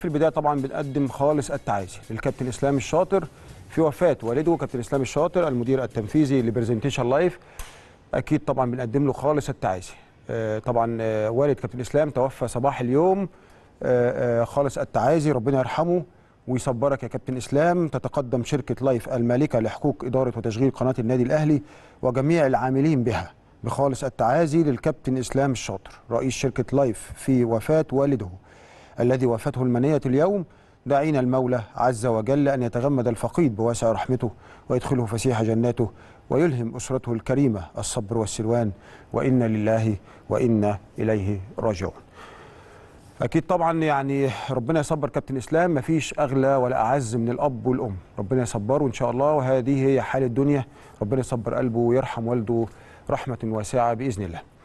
في البدايه طبعا بنقدم خالص التعازي للكابتن اسلام الشاطر في وفاه والده كابتن اسلام الشاطر المدير التنفيذي لبرزنتيشن لايف اكيد طبعا بنقدم له خالص التعازي آه، طبعا آه، والد كابتن اسلام توفى صباح اليوم آه، خالص التعازي ربنا يرحمه ويصبرك يا كابتن اسلام تتقدم شركه لايف المالكه لحقوق اداره وتشغيل قناه النادي الاهلي وجميع العاملين بها بخالص التعازي للكابتن اسلام الشاطر رئيس شركه لايف في وفاه والده الذي وافته المنية اليوم دعينا المولى عز وجل أن يتغمد الفقيد بواسع رحمته ويدخله فسيح جناته ويلهم أسرته الكريمة الصبر والسلوان وإنا لله وإنا إليه راجعون أكيد طبعا يعني ربنا يصبر كابتن إسلام مفيش أغلى ولا أعز من الأب والأم ربنا يصبره إن شاء الله وهذه هي حال الدنيا ربنا يصبر قلبه ويرحم والده رحمة واسعة بإذن الله